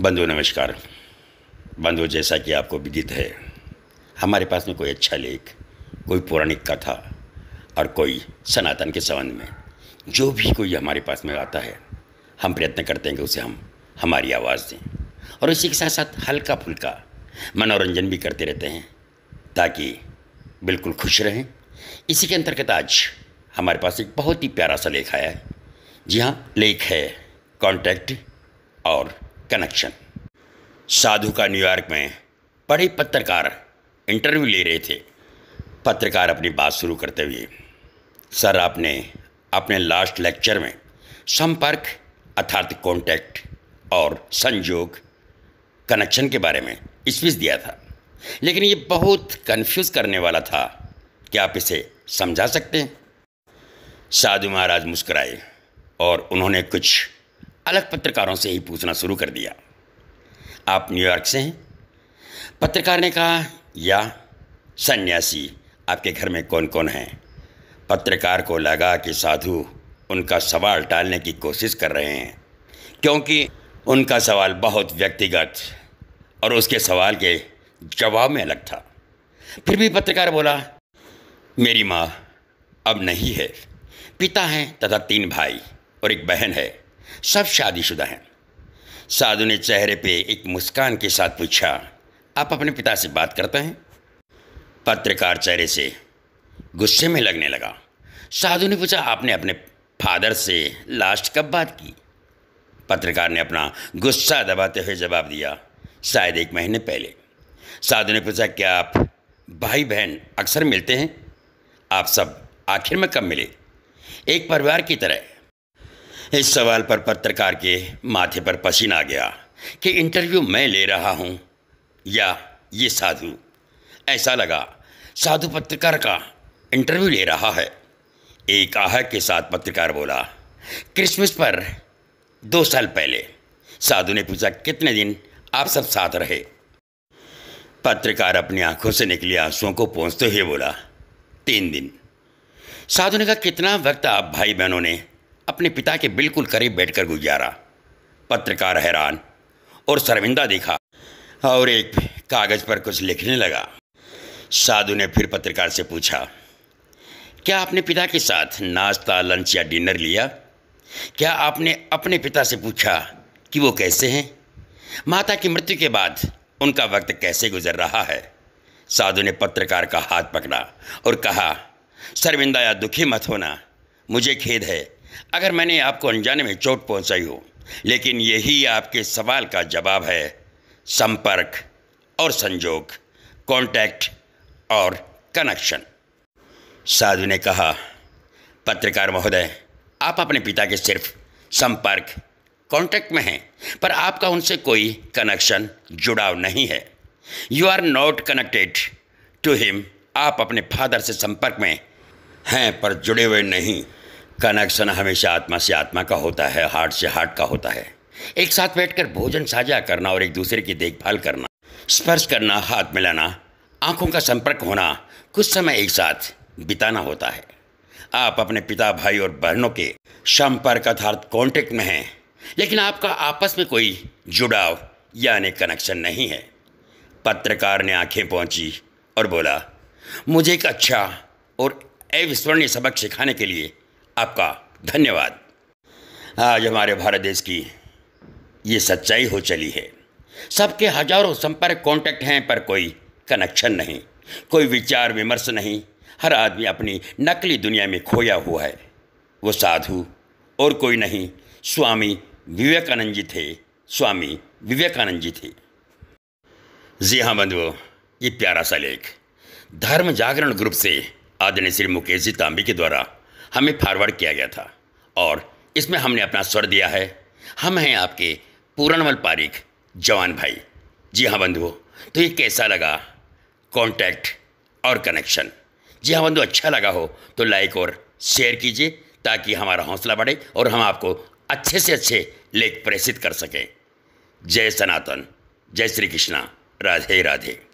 बंधु नमस्कार बंधु जैसा कि आपको विदित है हमारे पास में कोई अच्छा लेख कोई पौराणिक कथा और कोई सनातन के संबंध में जो भी कोई हमारे पास में आता है हम प्रयत्न करते हैं कि उसे हम हमारी आवाज़ दें और इसी के साथ साथ हल्का फुल्का मनोरंजन भी करते रहते हैं ताकि बिल्कुल खुश रहें इसी के अंतर्गत आज हमारे पास एक बहुत ही प्यारा सा लेख आया है जी हाँ लेख है कॉन्टैक्ट और कनेक्शन साधु का न्यूयॉर्क में बड़े पत्रकार इंटरव्यू ले रहे थे पत्रकार अपनी बात शुरू करते हुए सर आपने अपने लास्ट लेक्चर में संपर्क अर्थात कॉन्टैक्ट और संजोग कनेक्शन के बारे में स्पीच दिया था लेकिन ये बहुत कंफ्यूज करने वाला था क्या आप इसे समझा सकते हैं साधु महाराज मुस्कुराए और उन्होंने कुछ अलग पत्रकारों से ही पूछना शुरू कर दिया आप न्यूयॉर्क से हैं पत्रकार ने कहा या सन्यासी आपके घर में कौन कौन है पत्रकार को लगा कि साधु उनका सवाल टालने की कोशिश कर रहे हैं क्योंकि उनका सवाल बहुत व्यक्तिगत और उसके सवाल के जवाब में अलग था फिर भी पत्रकार बोला मेरी माँ अब नहीं है पिता हैं तथा तीन भाई और एक बहन है सब शादीशुदा हैं साधु ने चेहरे पे एक मुस्कान के साथ पूछा आप अपने पिता से बात करते हैं पत्रकार चेहरे से गुस्से में लगने लगा साधु ने पूछा आपने अपने फादर से लास्ट कब बात की पत्रकार ने अपना गुस्सा दबाते हुए जवाब दिया शायद एक महीने पहले साधु ने पूछा क्या आप भाई बहन अक्सर मिलते हैं आप सब आखिर में कब मिले एक परिवार की तरह इस सवाल पर पत्रकार के माथे पर पसीना आ गया कि इंटरव्यू मैं ले रहा हूँ या ये साधु ऐसा लगा साधु पत्रकार का इंटरव्यू ले रहा है एक आह के साथ पत्रकार बोला क्रिसमस पर दो साल पहले साधु ने पूछा कितने दिन आप सब साथ रहे पत्रकार अपनी आंखों से निकली आंसुओं को पहुँचते हुए बोला तीन दिन साधु ने कहा कितना वक्त आप भाई बहनों ने अपने पिता के बिल्कुल करीब बैठकर गुजारा पत्रकार हैरान और शर्मिंदा दिखा और एक कागज़ पर कुछ लिखने लगा साधु ने फिर पत्रकार से पूछा क्या आपने पिता के साथ नाश्ता लंच या डिनर लिया क्या आपने अपने पिता से पूछा कि वो कैसे हैं माता की मृत्यु के बाद उनका वक्त कैसे गुजर रहा है साधु ने पत्रकार का हाथ पकड़ा और कहा शर्मिंदा या दुखी मत होना मुझे खेद है अगर मैंने आपको अनजाने में चोट पहुंचाई हो लेकिन यही आपके सवाल का जवाब है संपर्क और संजोग कांटेक्ट और कनेक्शन साधु ने कहा पत्रकार महोदय आप अपने पिता के सिर्फ संपर्क कांटेक्ट में हैं पर आपका उनसे कोई कनेक्शन जुड़ाव नहीं है you are not connected to him आप अपने फादर से संपर्क में हैं पर जुड़े हुए नहीं कनेक्शन हमेशा आत्मा से आत्मा का होता है हार्ट से हार्ट का होता है एक साथ बैठकर भोजन साझा करना और एक दूसरे की देखभाल करना स्पर्श करना हाथ मिलाना आंखों का संपर्क होना कुछ समय एक साथ बिताना होता है आप अपने पिता भाई और बहनों के संपर्क अर्थात कॉन्टेक्ट में हैं लेकिन आपका आपस में कोई जुड़ाव यानी कनेक्शन नहीं है पत्रकार ने आंखें पहुंची और बोला मुझे एक अच्छा और अविस्मरणीय सबक सिखाने के लिए आपका धन्यवाद आज हमारे भारत देश की ये सच्चाई हो चली है सबके हजारों संपर्क कांटेक्ट हैं पर कोई कनेक्शन नहीं कोई विचार विमर्श नहीं हर आदमी अपनी नकली दुनिया में खोया हुआ है वो साधु और कोई नहीं स्वामी विवेकानंद जी थे स्वामी विवेकानंद जी थे जी हाँ बंधुओं ये प्यारा सा लेख धर्म जागरण ग्रुप से आदरणीय श्री मुकेश जी तांबी के द्वारा हमें फॉरवर्ड किया गया था और इसमें हमने अपना स्वर दिया है हम हैं आपके पूर्णमल पारिक जवान भाई जी हाँ बंधुओं तो ये कैसा लगा कॉन्टैक्ट और कनेक्शन जी हाँ बंधु अच्छा लगा हो तो लाइक और शेयर कीजिए ताकि हमारा हौसला बढ़े और हम आपको अच्छे से अच्छे लेख प्रेषित कर सकें जय सनातन जय श्री कृष्णा राधे राधे